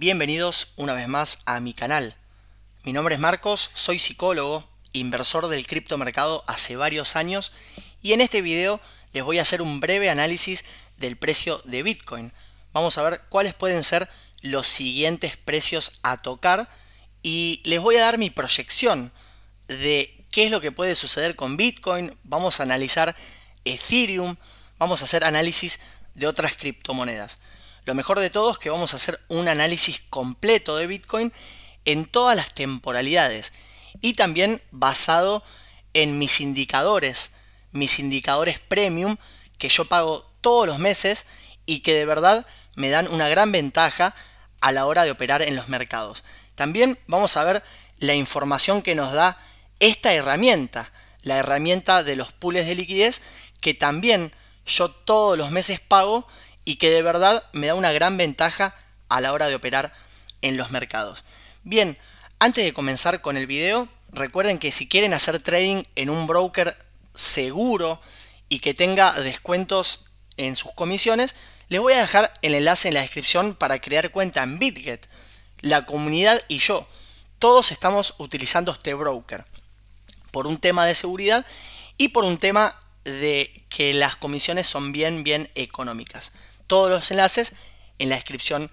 Bienvenidos una vez más a mi canal. Mi nombre es Marcos, soy psicólogo, inversor del criptomercado hace varios años y en este video les voy a hacer un breve análisis del precio de Bitcoin. Vamos a ver cuáles pueden ser los siguientes precios a tocar y les voy a dar mi proyección de qué es lo que puede suceder con Bitcoin. Vamos a analizar Ethereum, vamos a hacer análisis de otras criptomonedas. Lo mejor de todo es que vamos a hacer un análisis completo de Bitcoin en todas las temporalidades y también basado en mis indicadores, mis indicadores premium que yo pago todos los meses y que de verdad me dan una gran ventaja a la hora de operar en los mercados. También vamos a ver la información que nos da esta herramienta, la herramienta de los pools de liquidez que también yo todos los meses pago y que de verdad me da una gran ventaja a la hora de operar en los mercados. Bien, antes de comenzar con el video, recuerden que si quieren hacer trading en un broker seguro y que tenga descuentos en sus comisiones, les voy a dejar el enlace en la descripción para crear cuenta en BitGet. La comunidad y yo, todos estamos utilizando este broker por un tema de seguridad y por un tema de que las comisiones son bien, bien económicas todos los enlaces en la descripción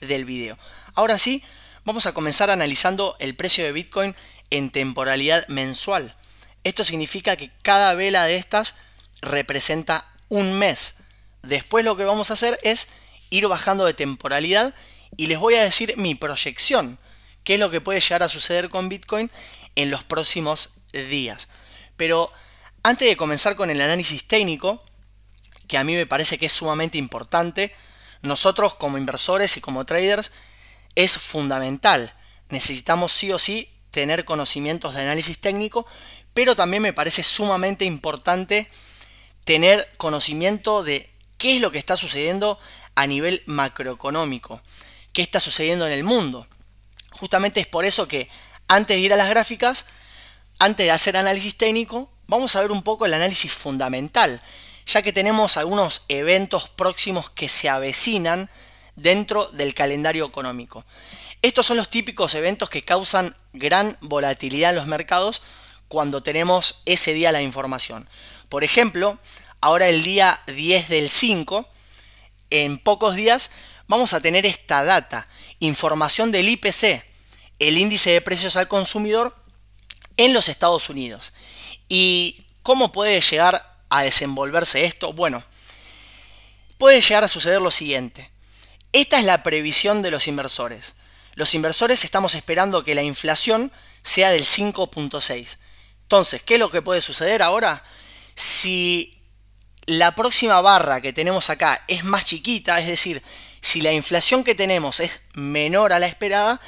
del video. Ahora sí, vamos a comenzar analizando el precio de Bitcoin en temporalidad mensual. Esto significa que cada vela de estas representa un mes. Después lo que vamos a hacer es ir bajando de temporalidad y les voy a decir mi proyección, qué es lo que puede llegar a suceder con Bitcoin en los próximos días. Pero antes de comenzar con el análisis técnico, que a mí me parece que es sumamente importante, nosotros como inversores y como traders es fundamental. Necesitamos sí o sí tener conocimientos de análisis técnico, pero también me parece sumamente importante tener conocimiento de qué es lo que está sucediendo a nivel macroeconómico, qué está sucediendo en el mundo. Justamente es por eso que antes de ir a las gráficas, antes de hacer análisis técnico, vamos a ver un poco el análisis fundamental, ya que tenemos algunos eventos próximos que se avecinan dentro del calendario económico. Estos son los típicos eventos que causan gran volatilidad en los mercados cuando tenemos ese día la información. Por ejemplo, ahora el día 10 del 5, en pocos días vamos a tener esta data, información del IPC, el índice de precios al consumidor en los Estados Unidos. ¿Y cómo puede llegar a desenvolverse esto? Bueno, puede llegar a suceder lo siguiente. Esta es la previsión de los inversores. Los inversores estamos esperando que la inflación sea del 5.6. Entonces, ¿qué es lo que puede suceder ahora? Si la próxima barra que tenemos acá es más chiquita, es decir, si la inflación que tenemos es menor a la esperada,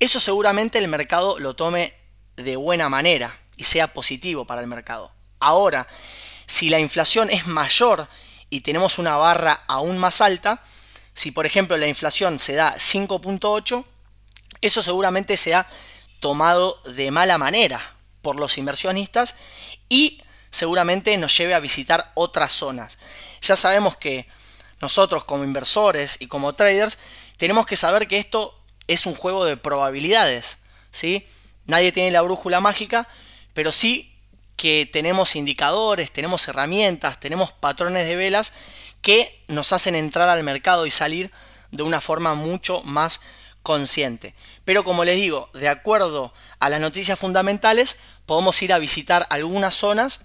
eso seguramente el mercado lo tome de buena manera y sea positivo para el mercado. Ahora, si la inflación es mayor y tenemos una barra aún más alta, si por ejemplo la inflación se da 5.8, eso seguramente se ha tomado de mala manera por los inversionistas y seguramente nos lleve a visitar otras zonas. Ya sabemos que nosotros como inversores y como traders tenemos que saber que esto es un juego de probabilidades, ¿sí? Nadie tiene la brújula mágica, pero sí que tenemos indicadores, tenemos herramientas, tenemos patrones de velas que nos hacen entrar al mercado y salir de una forma mucho más consciente. Pero como les digo, de acuerdo a las noticias fundamentales, podemos ir a visitar algunas zonas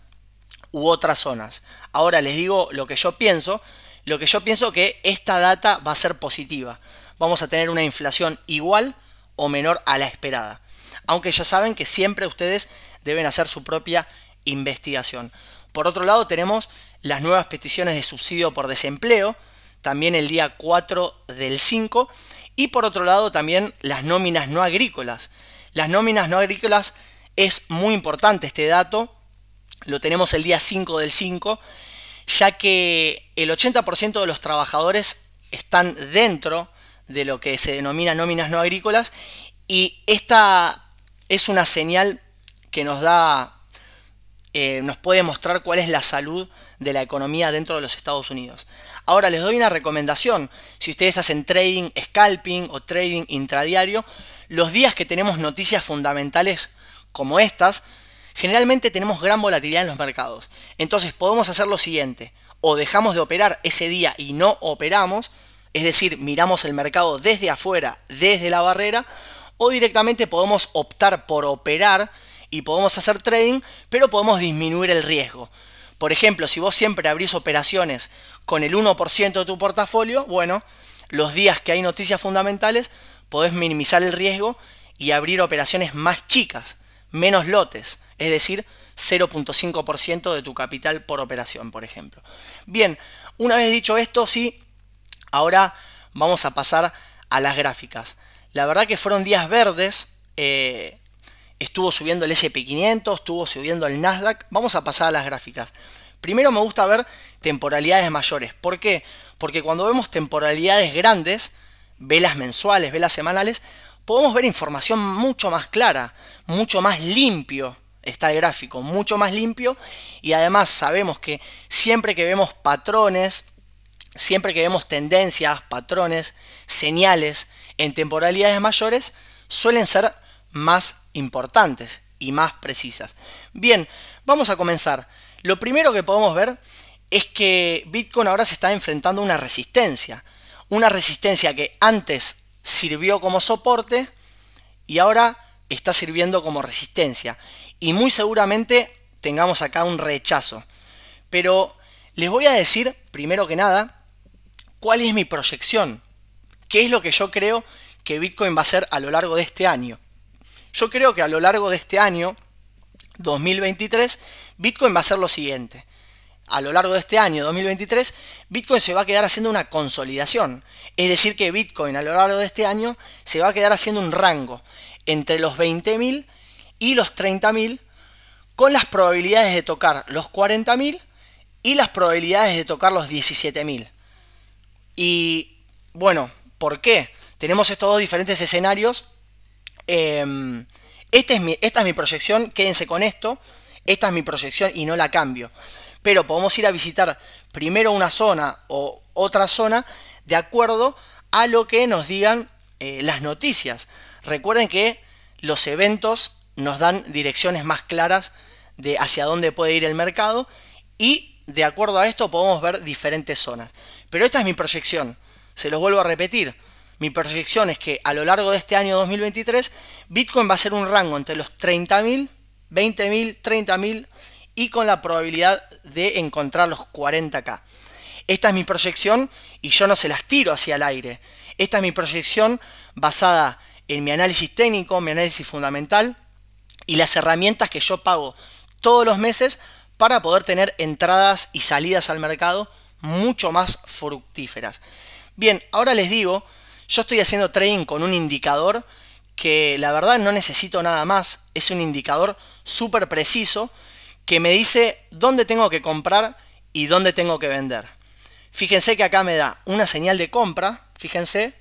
u otras zonas. Ahora les digo lo que yo pienso. Lo que yo pienso que esta data va a ser positiva. Vamos a tener una inflación igual o menor a la esperada. Aunque ya saben que siempre ustedes deben hacer su propia investigación. Por otro lado, tenemos las nuevas peticiones de subsidio por desempleo, también el día 4 del 5, y por otro lado también las nóminas no agrícolas. Las nóminas no agrícolas es muy importante este dato, lo tenemos el día 5 del 5, ya que el 80% de los trabajadores están dentro de lo que se denomina nóminas no agrícolas y esta es una señal que nos da eh, nos puede mostrar cuál es la salud de la economía dentro de los Estados Unidos. Ahora les doy una recomendación. Si ustedes hacen trading scalping o trading intradiario, los días que tenemos noticias fundamentales como estas, generalmente tenemos gran volatilidad en los mercados. Entonces podemos hacer lo siguiente. O dejamos de operar ese día y no operamos, es decir, miramos el mercado desde afuera, desde la barrera, o directamente podemos optar por operar y podemos hacer trading, pero podemos disminuir el riesgo. Por ejemplo, si vos siempre abrís operaciones con el 1% de tu portafolio, bueno, los días que hay noticias fundamentales podés minimizar el riesgo y abrir operaciones más chicas, menos lotes, es decir, 0.5% de tu capital por operación, por ejemplo. Bien, una vez dicho esto, sí, ahora vamos a pasar a las gráficas. La verdad que fueron días verdes, eh, estuvo subiendo el SP500, estuvo subiendo el Nasdaq. Vamos a pasar a las gráficas. Primero me gusta ver temporalidades mayores. ¿Por qué? Porque cuando vemos temporalidades grandes, velas mensuales, velas semanales, podemos ver información mucho más clara, mucho más limpio está el gráfico, mucho más limpio y además sabemos que siempre que vemos patrones, siempre que vemos tendencias, patrones, señales en temporalidades mayores, suelen ser más importantes y más precisas. Bien, vamos a comenzar. Lo primero que podemos ver es que Bitcoin ahora se está enfrentando a una resistencia. Una resistencia que antes sirvió como soporte y ahora está sirviendo como resistencia. Y muy seguramente tengamos acá un rechazo. Pero les voy a decir, primero que nada, cuál es mi proyección. ¿Qué es lo que yo creo que Bitcoin va a ser a lo largo de este año? Yo creo que a lo largo de este año 2023, Bitcoin va a ser lo siguiente. A lo largo de este año 2023, Bitcoin se va a quedar haciendo una consolidación. Es decir, que Bitcoin a lo largo de este año se va a quedar haciendo un rango entre los 20.000 y los 30.000 con las probabilidades de tocar los 40.000 y las probabilidades de tocar los 17.000. Y bueno, ¿por qué? Tenemos estos dos diferentes escenarios Em, este es esta es mi proyección, quédense con esto. Esta es mi proyección y no la cambio. Pero podemos ir a visitar primero una zona o otra zona de acuerdo a lo que nos digan eh, las noticias. Recuerden que los eventos nos dan direcciones más claras de hacia dónde puede ir el mercado y de acuerdo a esto podemos ver diferentes zonas. Pero esta es mi proyección, se los vuelvo a repetir. Mi proyección es que a lo largo de este año 2023 Bitcoin va a ser un rango entre los 30.000, 20.000, 30.000 y con la probabilidad de encontrar los 40k. Esta es mi proyección y yo no se las tiro hacia el aire. Esta es mi proyección basada en mi análisis técnico, mi análisis fundamental y las herramientas que yo pago todos los meses para poder tener entradas y salidas al mercado mucho más fructíferas. Bien, ahora les digo yo estoy haciendo trading con un indicador que la verdad no necesito nada más. Es un indicador súper preciso que me dice dónde tengo que comprar y dónde tengo que vender. Fíjense que acá me da una señal de compra, fíjense,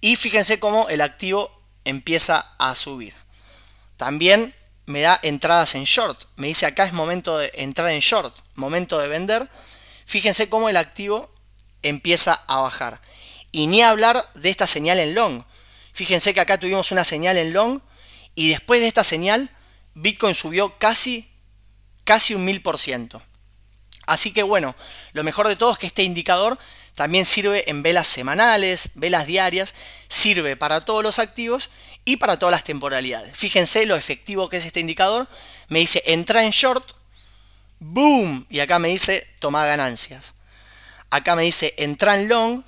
y fíjense cómo el activo empieza a subir. También me da entradas en short, me dice acá es momento de entrar en short, momento de vender. Fíjense cómo el activo empieza a bajar. Y ni hablar de esta señal en long. Fíjense que acá tuvimos una señal en long y después de esta señal Bitcoin subió casi, casi un ciento. Así que bueno, lo mejor de todo es que este indicador también sirve en velas semanales, velas diarias, sirve para todos los activos y para todas las temporalidades. Fíjense lo efectivo que es este indicador. Me dice entra en short, boom, y acá me dice toma ganancias. Acá me dice entra en long,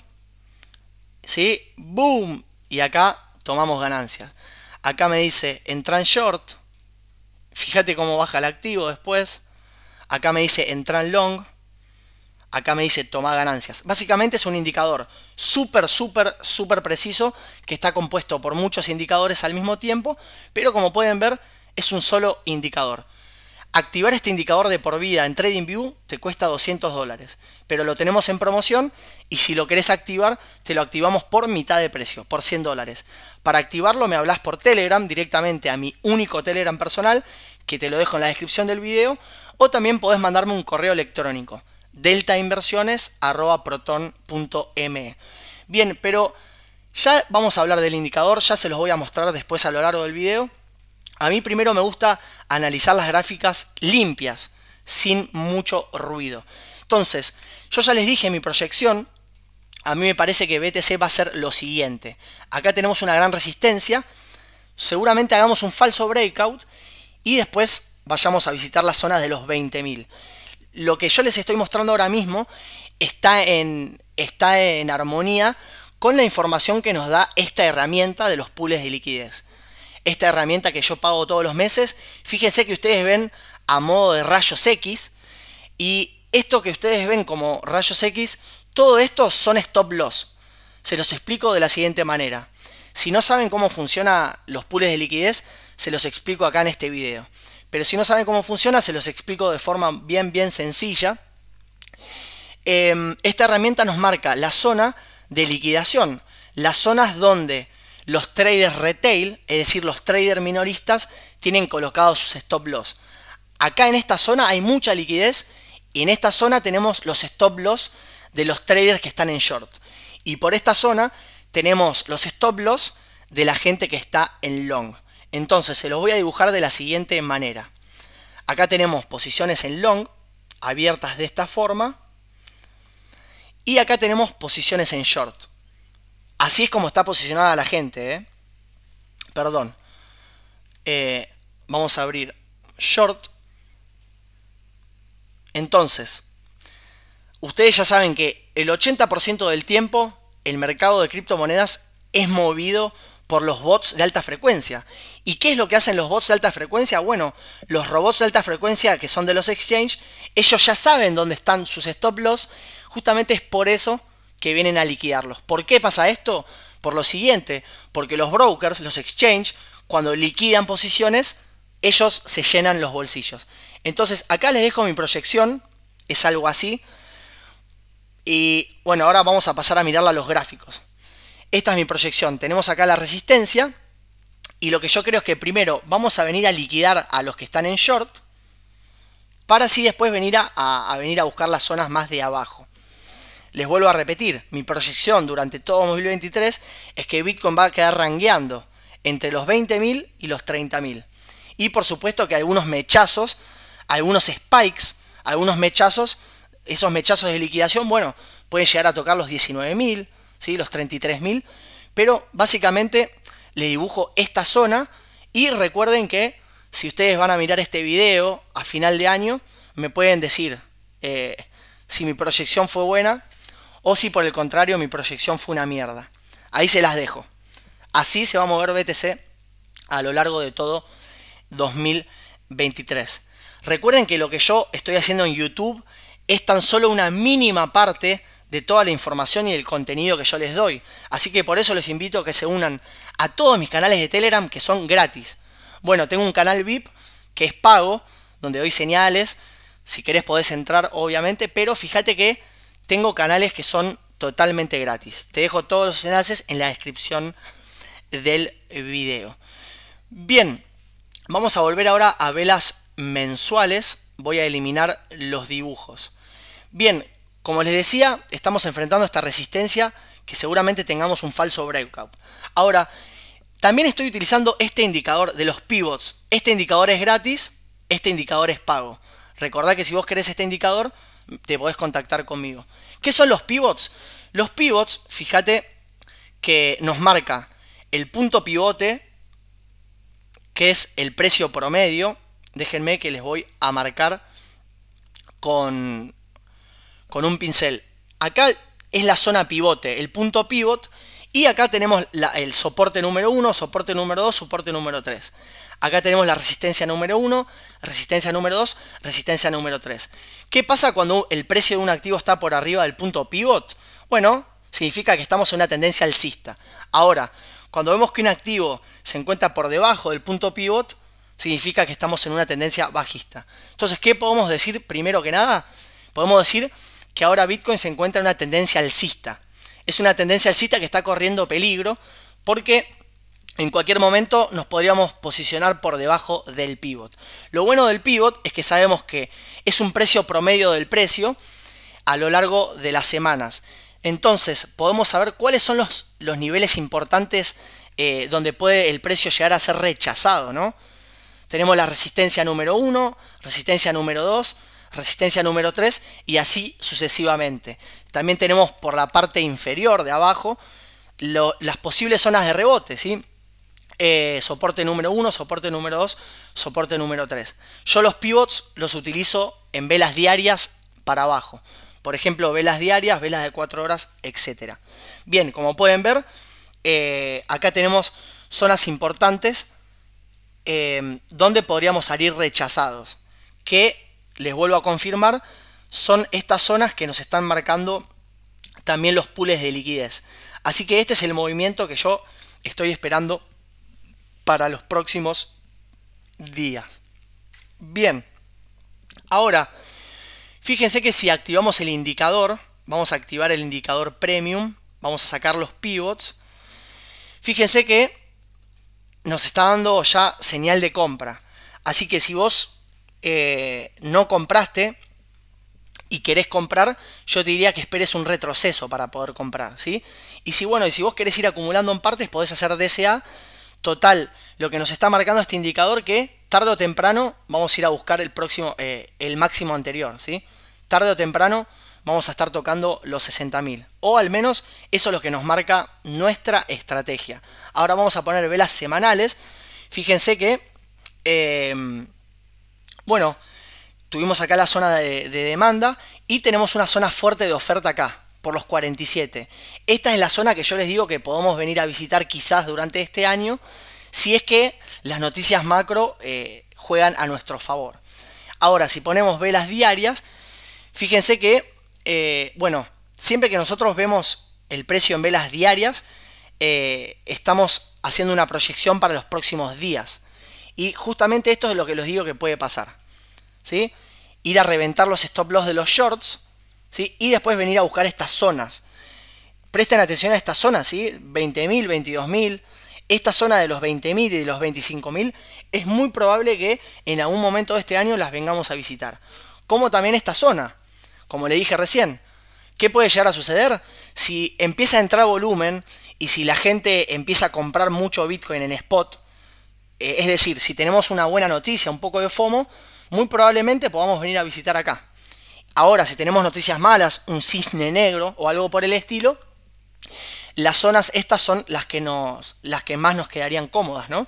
¿sí? ¡Boom! Y acá tomamos ganancias. Acá me dice entran short. Fíjate cómo baja el activo después. Acá me dice entran long. Acá me dice toma ganancias. Básicamente es un indicador súper, súper, súper preciso que está compuesto por muchos indicadores al mismo tiempo, pero como pueden ver es un solo indicador. Activar este indicador de por vida en TradingView te cuesta 200 dólares, pero lo tenemos en promoción y si lo querés activar, te lo activamos por mitad de precio, por 100 dólares. Para activarlo me hablas por Telegram directamente a mi único Telegram personal, que te lo dejo en la descripción del video, o también podés mandarme un correo electrónico, deltainversiones.proton.me. Bien, pero ya vamos a hablar del indicador, ya se los voy a mostrar después a lo largo del video. A mí primero me gusta analizar las gráficas limpias, sin mucho ruido. Entonces, yo ya les dije mi proyección, a mí me parece que BTC va a ser lo siguiente. Acá tenemos una gran resistencia, seguramente hagamos un falso breakout y después vayamos a visitar las zonas de los 20.000. Lo que yo les estoy mostrando ahora mismo está en, está en armonía con la información que nos da esta herramienta de los pools de liquidez esta herramienta que yo pago todos los meses. Fíjense que ustedes ven a modo de rayos X y esto que ustedes ven como rayos X, todo esto son stop loss. Se los explico de la siguiente manera. Si no saben cómo funcionan los pools de liquidez, se los explico acá en este video. Pero si no saben cómo funciona, se los explico de forma bien, bien sencilla. Em, esta herramienta nos marca la zona de liquidación, las zonas donde los traders retail, es decir, los traders minoristas, tienen colocados sus stop loss. Acá en esta zona hay mucha liquidez y en esta zona tenemos los stop loss de los traders que están en short. Y por esta zona tenemos los stop loss de la gente que está en long. Entonces se los voy a dibujar de la siguiente manera. Acá tenemos posiciones en long abiertas de esta forma. Y acá tenemos posiciones en short Así es como está posicionada la gente. ¿eh? Perdón. Eh, vamos a abrir short. Entonces, ustedes ya saben que el 80% del tiempo el mercado de criptomonedas es movido por los bots de alta frecuencia. ¿Y qué es lo que hacen los bots de alta frecuencia? Bueno, los robots de alta frecuencia que son de los exchange, ellos ya saben dónde están sus stop loss. Justamente es por eso que vienen a liquidarlos. ¿Por qué pasa esto? Por lo siguiente, porque los brokers, los exchange, cuando liquidan posiciones, ellos se llenan los bolsillos. Entonces, acá les dejo mi proyección, es algo así. Y bueno, ahora vamos a pasar a mirarla a los gráficos. Esta es mi proyección. Tenemos acá la resistencia. Y lo que yo creo es que primero vamos a venir a liquidar a los que están en short. Para así después venir a venir a buscar las zonas más de abajo. Les vuelvo a repetir, mi proyección durante todo 2023 es que Bitcoin va a quedar rangueando entre los 20.000 y los 30.000. Y por supuesto que algunos mechazos, algunos spikes, algunos mechazos, esos mechazos de liquidación, bueno, pueden llegar a tocar los 19.000, ¿sí? los 33.000. Pero básicamente le dibujo esta zona y recuerden que si ustedes van a mirar este video a final de año, me pueden decir eh, si mi proyección fue buena o si por el contrario mi proyección fue una mierda. Ahí se las dejo. Así se va a mover BTC a lo largo de todo 2023. Recuerden que lo que yo estoy haciendo en YouTube es tan solo una mínima parte de toda la información y el contenido que yo les doy. Así que por eso les invito a que se unan a todos mis canales de Telegram que son gratis. Bueno, tengo un canal VIP que es pago, donde doy señales. Si querés podés entrar, obviamente, pero fíjate que tengo canales que son totalmente gratis. Te dejo todos los enlaces en la descripción del video. Bien, vamos a volver ahora a velas mensuales. Voy a eliminar los dibujos. Bien, como les decía, estamos enfrentando esta resistencia que seguramente tengamos un falso breakout. Ahora, también estoy utilizando este indicador de los pivots. Este indicador es gratis, este indicador es pago. Recordad que si vos querés este indicador, te podés contactar conmigo. ¿Qué son los pivots? Los pivots, fíjate que nos marca el punto pivote, que es el precio promedio. Déjenme que les voy a marcar con, con un pincel. Acá es la zona pivote, el punto pivot. Y acá tenemos el soporte número 1, soporte número 2, soporte número 3. Acá tenemos la resistencia número 1, resistencia número 2, resistencia número 3. ¿Qué pasa cuando el precio de un activo está por arriba del punto pivot? Bueno, significa que estamos en una tendencia alcista. Ahora, cuando vemos que un activo se encuentra por debajo del punto pivot, significa que estamos en una tendencia bajista. Entonces, ¿qué podemos decir primero que nada? Podemos decir que ahora Bitcoin se encuentra en una tendencia alcista. Es una tendencia alcista que está corriendo peligro porque en cualquier momento nos podríamos posicionar por debajo del pivot. Lo bueno del pivot es que sabemos que es un precio promedio del precio a lo largo de las semanas. Entonces podemos saber cuáles son los, los niveles importantes eh, donde puede el precio llegar a ser rechazado. ¿no? Tenemos la resistencia número 1, resistencia número 2, resistencia número 3 y así sucesivamente. También tenemos por la parte inferior de abajo las posibles zonas de rebote. Eh, soporte número 1, soporte número 2, soporte número 3. Yo los pivots los utilizo en velas diarias para abajo. Por ejemplo, velas diarias, velas de 4 horas, etc. Bien, como pueden ver, eh, acá tenemos zonas importantes eh, donde podríamos salir rechazados. Que, les vuelvo a confirmar, son estas zonas que nos están marcando también los pools de liquidez. Así que este es el movimiento que yo estoy esperando para los próximos días. Bien, ahora fíjense que si activamos el indicador, vamos a activar el indicador premium, vamos a sacar los pivots, fíjense que nos está dando ya señal de compra. Así que si vos eh, no compraste y querés comprar, yo te diría que esperes un retroceso para poder comprar, ¿sí? Y si bueno, y si vos querés ir acumulando en partes, podés hacer DSA total, lo que nos está marcando este indicador que tarde o temprano vamos a ir a buscar el próximo, eh, el máximo anterior, ¿sí? Tarde o temprano vamos a estar tocando los 60.000. O al menos eso es lo que nos marca nuestra estrategia. Ahora vamos a poner velas semanales. Fíjense que, em, bueno, tuvimos acá la zona de demanda y tenemos una zona fuerte de oferta acá por los 47. Esta es la zona que yo les digo que podemos venir a visitar quizás durante este año, si es que las noticias macro eh, juegan a nuestro favor. Ahora, si ponemos velas diarias, fíjense que, eh, bueno, siempre que nosotros vemos el precio en velas diarias, eh, estamos haciendo una proyección para los próximos días. Y justamente esto es lo que les digo que puede pasar. ¿sí? Ir a reventar los stop loss de los shorts y después venir a buscar estas zonas. Presten atención a estas zonas, ¿sí? 20.000, 22.000. Esta zona de los 20.000 y de los 25.000 es muy probable que en algún momento de este año las vengamos a visitar. Como también esta zona, como le dije recién. ¿Qué puede llegar a suceder? Si empieza a entrar volumen y si la gente empieza a comprar mucho Bitcoin en spot, eh, es decir, si tenemos una buena noticia, un poco de FOMO, muy probablemente podamos venir a visitar acá. Ahora, si tenemos noticias malas, un cisne negro o algo por el estilo, las zonas estas son las que, las que más nos quedarían cómodas, ¿no?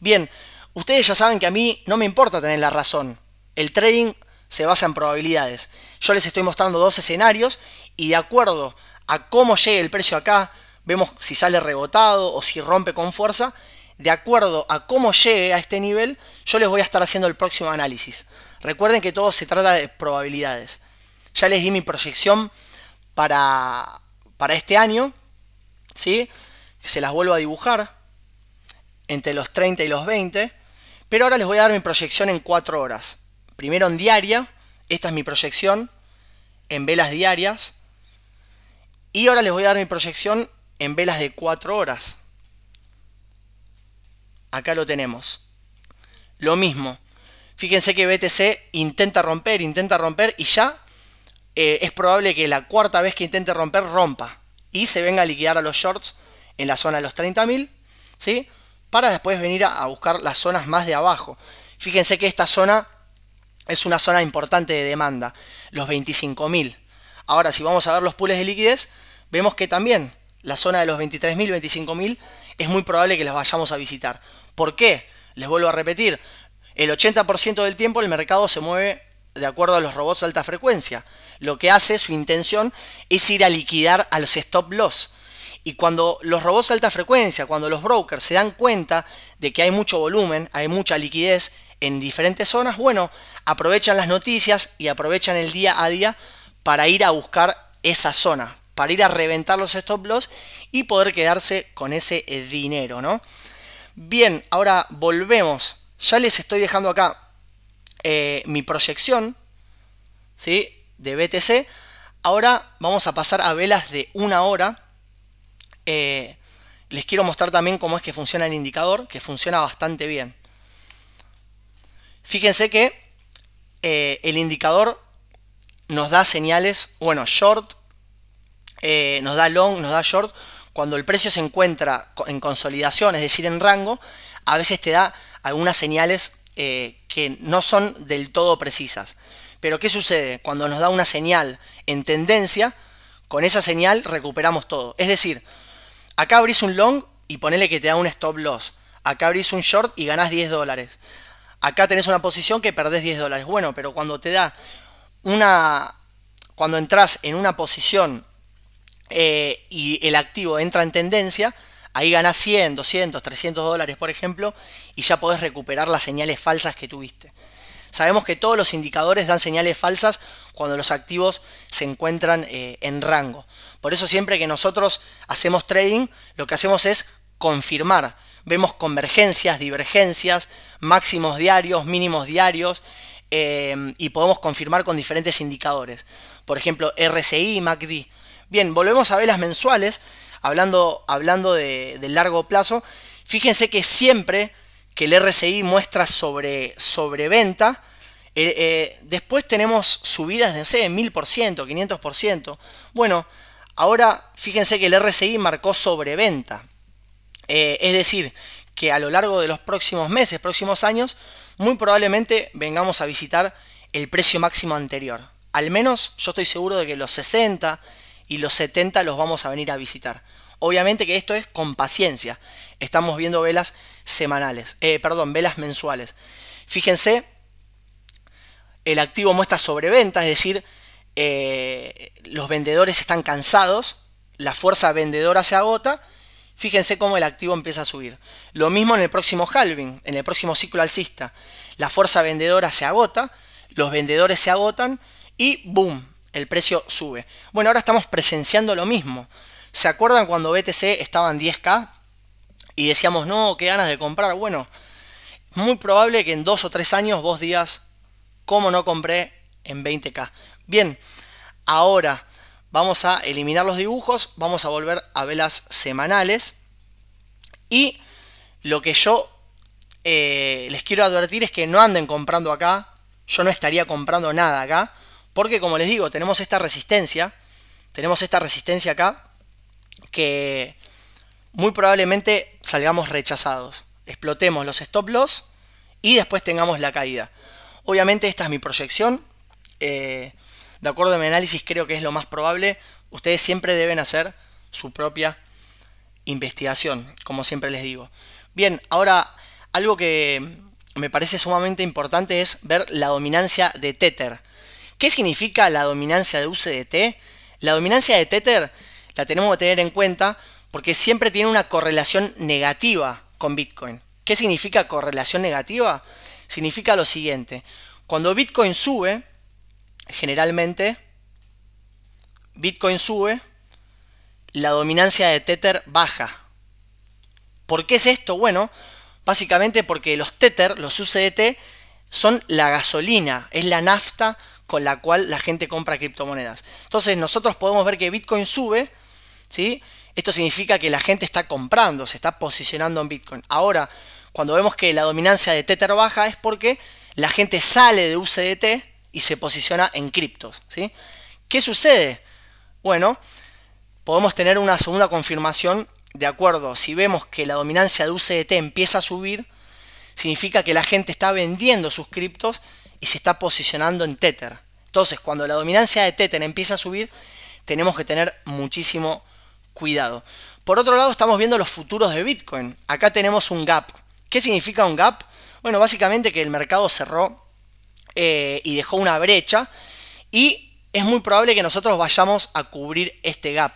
Bien, ustedes ya saben que a mí no me importa tener la razón. El trading se basa en probabilidades. Yo les estoy mostrando dos escenarios y de acuerdo a cómo llegue el precio acá, vemos si sale rebotado o si rompe con fuerza. De acuerdo a cómo llegue a este nivel, yo les voy a estar haciendo el próximo análisis. Recuerden que todo se trata de probabilidades. Ya les di mi proyección para, para este año. ¿sí? Se las vuelvo a dibujar entre los 30 y los 20. Pero ahora les voy a dar mi proyección en 4 horas. Primero en diaria. Esta es mi proyección en velas diarias. Y ahora les voy a dar mi proyección en velas de 4 horas. Acá lo tenemos. Lo mismo. Fíjense que BTC intenta romper, intenta romper y ya eh, es probable que la cuarta vez que intente romper rompa y se venga a liquidar a los shorts en la zona de los 30.000, ¿sí? Para después venir a, buscar las zonas más de abajo. Fíjense que esta zona es una zona importante de demanda, los 25.000. Ahora, si vamos a ver los pools de liquidez, vemos que también la zona de los 23.000, 25.000 es muy probable que las vayamos a visitar. ¿Por qué? Les vuelvo a repetir, el 80% del tiempo el mercado se mueve de acuerdo a los robots de alta frecuencia. Lo que hace, su intención, es ir a liquidar a los stop loss. Y cuando los robots de alta frecuencia, cuando los brokers se dan cuenta de que hay mucho volumen, hay mucha liquidez en diferentes zonas, bueno, aprovechan las noticias y aprovechan el día a día para ir a buscar esa zona, para ir a reventar los stop loss y poder quedarse con ese dinero, ¿no? Bien, ahora volvemos ya les estoy dejando acá eh, mi proyección ¿sí? de BTC. Ahora vamos a pasar a velas de una hora. Eh, les quiero mostrar también cómo es que funciona el indicador, que funciona bastante bien. Fíjense que eh, el indicador nos da señales, bueno, short, nos da long, nos da short. Cuando el precio se encuentra en consolidación, es decir, en rango, a veces te da algunas señales eh, que no son del todo precisas. Pero ¿qué sucede? Cuando nos da una señal en tendencia, con esa señal recuperamos todo. Es decir, acá abrís un long y ponele que te da un stop loss. Acá abrís un short y ganás 10 dólares. Acá tenés una posición que perdés 10 dólares. Bueno, pero cuando te da una... Cuando entras en una posición eh, y el activo entra en tendencia, Ahí ganás 100, 200, 300 dólares, por ejemplo, y ya podés recuperar las señales falsas que tuviste. Sabemos que todos los indicadores dan señales falsas cuando los activos se encuentran eh, en rango. Por eso siempre que nosotros hacemos trading, lo que hacemos es confirmar. Vemos convergencias, divergencias, máximos diarios, mínimos diarios, eh, y podemos confirmar con diferentes indicadores. Por ejemplo, RSI, MACD. Bien, volvemos a ver las mensuales hablando, hablando de, largo plazo, fíjense que siempre que el RSI muestra sobre, sobreventa, eh, eh, después tenemos subidas de, 1000%, 500%. Bueno, ahora fíjense que el RSI marcó sobreventa. Eh, es decir, que a lo largo de los próximos meses, próximos años, muy probablemente vengamos a visitar el precio máximo anterior. Al menos yo estoy seguro de que los 60, y los 70 los vamos a venir a visitar. Obviamente que esto es con paciencia. Estamos viendo velas semanales, eh, perdón, velas mensuales. Fíjense, el activo muestra sobreventa, es decir, eh, los vendedores están cansados, la fuerza vendedora se agota. Fíjense cómo el activo empieza a subir. Lo mismo en el próximo halving, en el próximo ciclo alcista. La fuerza vendedora se agota, los vendedores se agotan y boom, el precio sube. Bueno, ahora estamos presenciando lo mismo. ¿Se acuerdan cuando BTC estaba en 10K? Y decíamos, no, qué ganas de comprar. Bueno, muy probable que en dos o tres años vos digas, ¿cómo no compré en 20K? Bien, ahora vamos a eliminar los dibujos, vamos a volver a velas semanales. Y lo que yo eh, les quiero advertir es que no anden comprando acá. Yo no estaría comprando nada acá porque como les digo, tenemos esta resistencia, tenemos esta resistencia acá, que muy probablemente salgamos rechazados, explotemos los stop loss y después tengamos la caída. Obviamente esta es mi proyección, eh, de acuerdo a mi análisis creo que es lo más probable, ustedes siempre deben hacer su propia investigación, como siempre les digo. Bien, ahora algo que me parece sumamente importante es ver la dominancia de Tether. ¿Qué significa la dominancia de UCDT? La dominancia de Tether la tenemos que tener en cuenta porque siempre tiene una correlación negativa con Bitcoin. ¿Qué significa correlación negativa? Significa lo siguiente. Cuando Bitcoin sube, generalmente Bitcoin sube, la dominancia de Tether baja. ¿Por qué es esto? Bueno, básicamente porque los Tether, los UCDT, son la gasolina, es la nafta con la cual la gente compra criptomonedas. Entonces nosotros podemos ver que Bitcoin sube, ¿sí? Esto significa que la gente está comprando, se está posicionando en Bitcoin. Ahora, cuando vemos que la dominancia de Tether baja es porque la gente sale de UCDT y se posiciona en criptos, ¿sí? ¿Qué sucede? Bueno, podemos tener una segunda confirmación de acuerdo, si vemos que la dominancia de UCDT empieza a subir, significa que la gente está vendiendo sus criptos y se está posicionando en Tether. Entonces, cuando la dominancia de Tether empieza a subir, tenemos que tener muchísimo cuidado. Por otro lado, estamos viendo los futuros de Bitcoin. Acá tenemos un gap. ¿Qué significa un gap? Bueno, básicamente que el mercado cerró eh, y dejó una brecha y es muy probable que nosotros vayamos a cubrir este gap.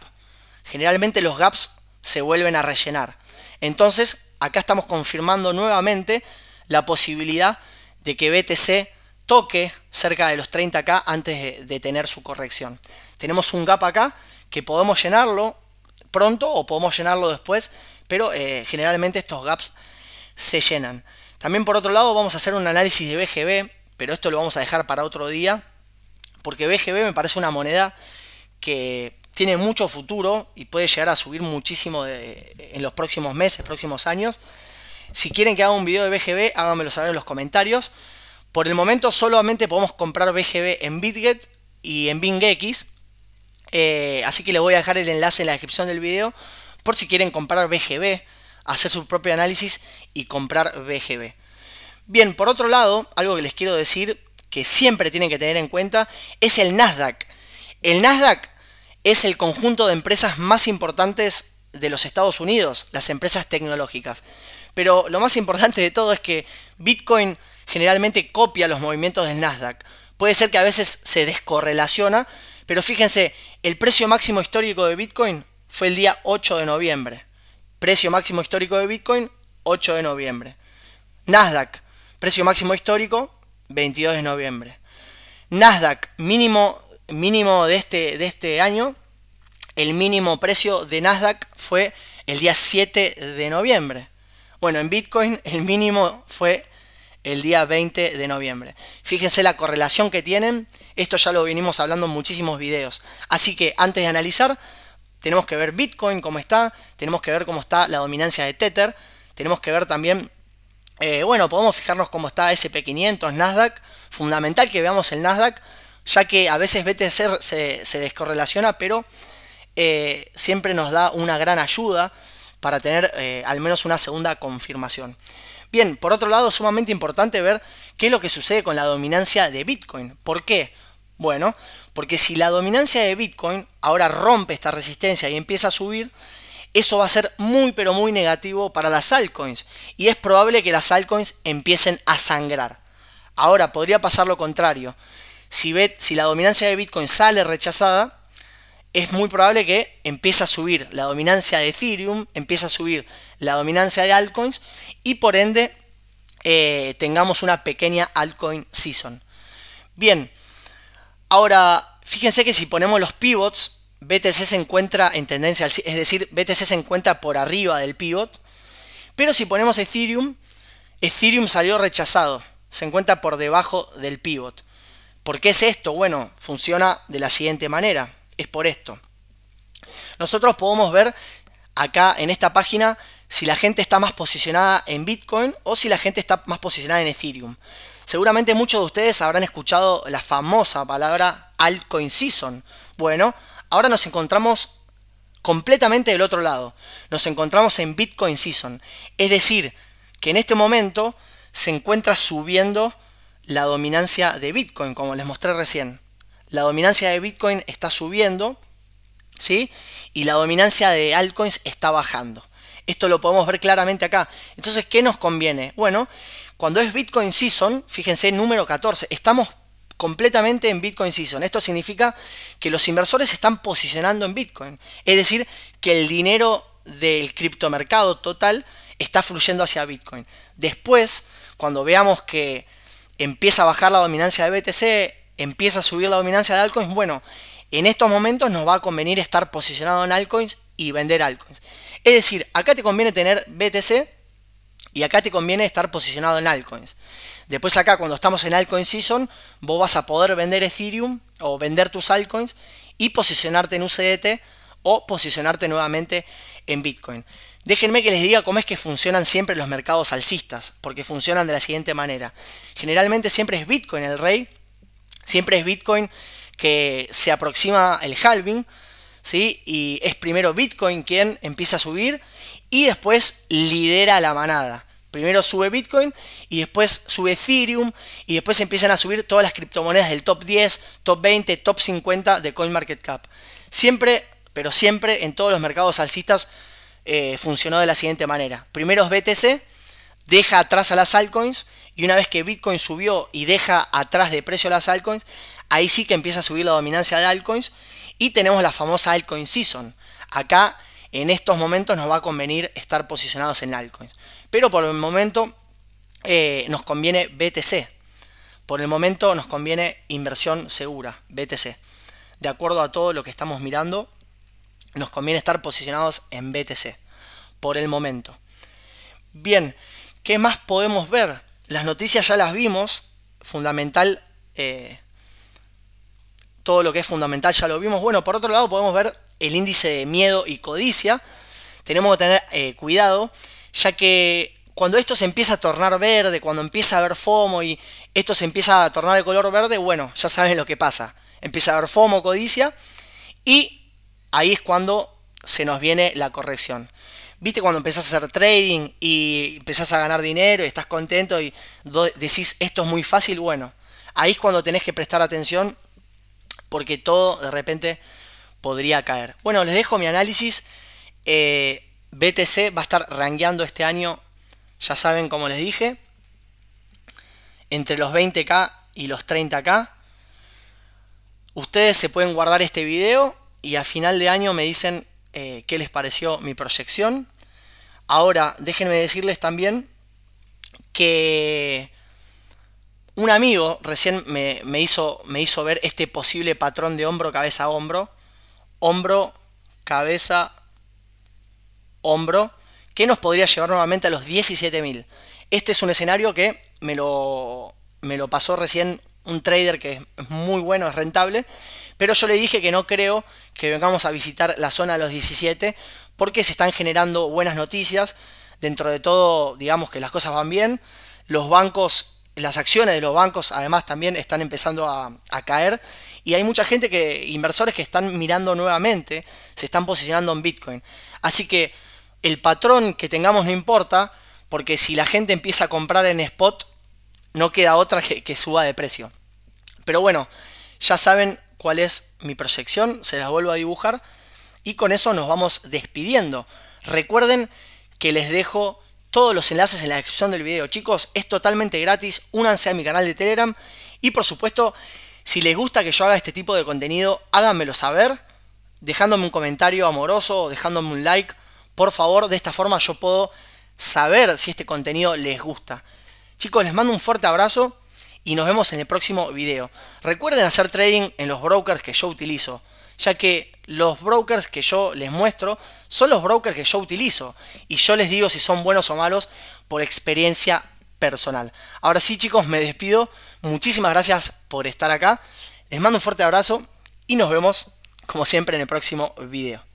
Generalmente los gaps se vuelven a rellenar. Entonces, acá estamos confirmando nuevamente la posibilidad de que BTC toque cerca de los 30K antes de, tener su corrección. Tenemos un gap acá que podemos llenarlo pronto o podemos llenarlo después, pero eh, generalmente estos gaps se llenan. También por otro lado vamos a hacer un análisis de BGB, pero esto lo vamos a dejar para otro día, porque BGB me parece una moneda que tiene mucho futuro y puede llegar a subir muchísimo en los próximos meses, próximos años. Si quieren que haga un video de BGB, háganmelo saber en los comentarios. Por el momento solamente podemos comprar BGB en BitGet y en BingX. Eh, así que les voy a dejar el enlace en la descripción del video por si quieren comprar BGB, hacer su propio análisis y comprar BGB. Bien, por otro lado, algo que les quiero decir que siempre tienen que tener en cuenta es el Nasdaq. El Nasdaq es el conjunto de empresas más importantes de los Estados Unidos, las empresas tecnológicas. Pero lo más importante de todo es que Bitcoin generalmente copia los movimientos del Nasdaq. Puede ser que a veces se descorrelaciona, pero fíjense, el precio máximo histórico de Bitcoin fue el día 8 de noviembre. Precio máximo histórico de Bitcoin, 8 de noviembre. Nasdaq, precio máximo histórico, 22 de noviembre. Nasdaq, mínimo, mínimo de, este, de este año, el mínimo precio de Nasdaq fue el día 7 de noviembre. Bueno, en Bitcoin el mínimo fue el día 20 de noviembre. Fíjense la correlación que tienen, esto ya lo venimos hablando en muchísimos videos. Así que antes de analizar, tenemos que ver Bitcoin cómo está, tenemos que ver cómo está la dominancia de Tether, tenemos que ver también, eh, bueno, podemos fijarnos cómo está SP500, Nasdaq, fundamental que veamos el Nasdaq, ya que a veces BTC se, se descorrelaciona, pero eh, siempre nos da una gran ayuda para tener eh, al menos una segunda confirmación. Bien, por otro lado, sumamente importante ver qué es lo que sucede con la dominancia de Bitcoin. ¿Por qué? Bueno, porque si la dominancia de Bitcoin ahora rompe esta resistencia y empieza a subir, eso va a ser muy pero muy negativo para las altcoins y es probable que las altcoins empiecen a sangrar. Ahora podría pasar lo contrario. Si, si la dominancia de Bitcoin sale rechazada, es muy probable que empiece a subir la dominancia de Ethereum, empiece a subir la dominancia de altcoins y por ende eh, tengamos una pequeña altcoin season. Bien, ahora fíjense que si ponemos los pivots, BTC se encuentra en tendencia, es decir, BTC se encuentra por arriba del pivot, pero si ponemos Ethereum, Ethereum salió rechazado, se encuentra por debajo del pivot. ¿Por qué es esto? Bueno, funciona de la siguiente manera es por esto. Nosotros podemos ver acá en esta página si la gente está más posicionada en Bitcoin o si la gente está más posicionada en Ethereum. Seguramente muchos de ustedes habrán escuchado la famosa palabra altcoin season. Bueno, ahora nos encontramos completamente del otro lado. Nos encontramos en Bitcoin season. Es decir, que en este momento se encuentra subiendo la dominancia de Bitcoin, como les mostré recién la dominancia de Bitcoin está subiendo, ¿sí? Y la dominancia de altcoins está bajando. Esto lo podemos ver claramente acá. Entonces, ¿qué nos conviene? Bueno, cuando es Bitcoin Season, fíjense, número 14, estamos completamente en Bitcoin Season. Esto significa que los inversores están posicionando en Bitcoin. Es decir, que el dinero del criptomercado total está fluyendo hacia Bitcoin. Después, cuando veamos que empieza a bajar la dominancia de BTC, empieza a subir la dominancia de altcoins, bueno, en estos momentos nos va a convenir estar posicionado en altcoins y vender altcoins. Es decir, acá te conviene tener BTC y acá te conviene estar posicionado en altcoins. Después acá cuando estamos en altcoin season, vos vas a poder vender Ethereum o vender tus altcoins y posicionarte en UCDT o posicionarte nuevamente en Bitcoin. Déjenme que les diga cómo es que funcionan siempre los mercados alcistas, porque funcionan de la siguiente manera. Generalmente siempre es Bitcoin el rey Siempre es Bitcoin que se aproxima el halving, ¿sí? Y es primero Bitcoin quien empieza a subir y después lidera la manada. Primero sube Bitcoin y después sube Ethereum y después empiezan a subir todas las criptomonedas del top 10, top 20, top 50 de CoinMarketCap. Siempre, pero siempre en todos los mercados alcistas eh, funcionó de la siguiente manera. Primero es BTC, deja atrás a las altcoins y una vez que Bitcoin subió y deja atrás de precio las altcoins, ahí sí que empieza a subir la dominancia de altcoins. Y tenemos la famosa altcoin season. Acá en estos momentos nos va a convenir estar posicionados en altcoins. Pero por el momento eh, nos conviene BTC. Por el momento nos conviene inversión segura, BTC. De acuerdo a todo lo que estamos mirando, nos conviene estar posicionados en BTC. Por el momento. Bien, ¿qué más podemos ver? Las noticias ya las vimos, fundamental, eh, todo lo que es fundamental ya lo vimos. Bueno, por otro lado podemos ver el índice de miedo y codicia. Tenemos que tener eh, cuidado, ya que cuando esto se empieza a tornar verde, cuando empieza a haber FOMO y esto se empieza a tornar de color verde, bueno, ya saben lo que pasa. Empieza a haber FOMO, codicia, y ahí es cuando se nos viene la corrección. ¿Viste cuando empezás a hacer trading y empezás a ganar dinero y estás contento y decís esto es muy fácil? Bueno, ahí es cuando tenés que prestar atención porque todo de repente podría caer. Bueno, les dejo mi análisis. Eh, BTC va a estar rangueando este año, ya saben como les dije, entre los 20k y los 30k. Ustedes se pueden guardar este video y a final de año me dicen eh, qué les pareció mi proyección. Ahora, déjenme decirles también que un amigo recién me, me, hizo, me hizo ver este posible patrón de hombro, cabeza, hombro. Hombro, cabeza, hombro. Que nos podría llevar nuevamente a los 17.000. Este es un escenario que me lo, me lo pasó recién un trader que es muy bueno, es rentable. Pero yo le dije que no creo que vengamos a visitar la zona a los 17 porque se están generando buenas noticias. Dentro de todo, digamos que las cosas van bien. Los bancos, las acciones de los bancos además también están empezando a, caer. Y hay mucha gente que, inversores que están mirando nuevamente, se están posicionando en Bitcoin. Así que el patrón que tengamos no importa, porque si la gente empieza a comprar en spot, no queda otra que, que suba de precio. Pero bueno, ya saben cuál es mi proyección, se las vuelvo a dibujar. Y con eso nos vamos despidiendo. Recuerden que les dejo todos los enlaces en la descripción del video, chicos. Es totalmente gratis. Únanse a mi canal de Telegram. Y por supuesto, si les gusta que yo haga este tipo de contenido, háganmelo saber. Dejándome un comentario amoroso o dejándome un like. Por favor, de esta forma yo puedo saber si este contenido les gusta. Chicos, les mando un fuerte abrazo y nos vemos en el próximo video. Recuerden hacer trading en los brokers que yo utilizo, ya que los brokers que yo les muestro son los brokers que yo utilizo y yo les digo si son buenos o malos por experiencia personal. Ahora sí chicos, me despido. Muchísimas gracias por estar acá. Les mando un fuerte abrazo y nos vemos como siempre en el próximo video.